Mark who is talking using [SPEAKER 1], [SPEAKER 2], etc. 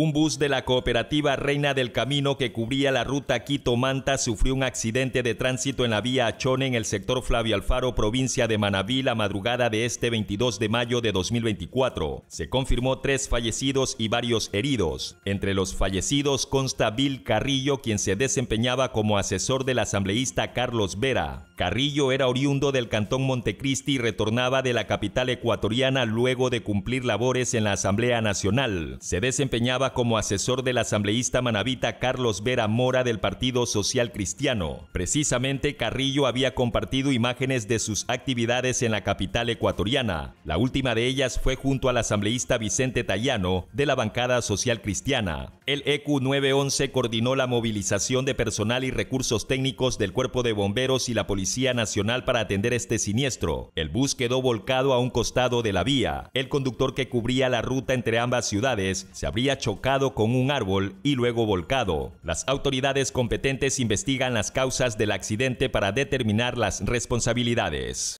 [SPEAKER 1] un bus de la cooperativa Reina del Camino que cubría la ruta Quito-Manta sufrió un accidente de tránsito en la vía Achone en el sector Flavio Alfaro, provincia de Manabí, la madrugada de este 22 de mayo de 2024. Se confirmó tres fallecidos y varios heridos. Entre los fallecidos consta Bill Carrillo, quien se desempeñaba como asesor del asambleísta Carlos Vera. Carrillo era oriundo del cantón Montecristi y retornaba de la capital ecuatoriana luego de cumplir labores en la Asamblea Nacional. Se desempeñaba como asesor del asambleísta Manabita Carlos Vera Mora del Partido Social Cristiano. Precisamente, Carrillo había compartido imágenes de sus actividades en la capital ecuatoriana. La última de ellas fue junto al asambleísta Vicente Tallano de la bancada social cristiana. El EQ 911 coordinó la movilización de personal y recursos técnicos del Cuerpo de Bomberos y la Policía Nacional para atender este siniestro. El bus quedó volcado a un costado de la vía. El conductor que cubría la ruta entre ambas ciudades se habría chocado chocado con un árbol y luego volcado. Las autoridades competentes investigan las causas del accidente para determinar las responsabilidades.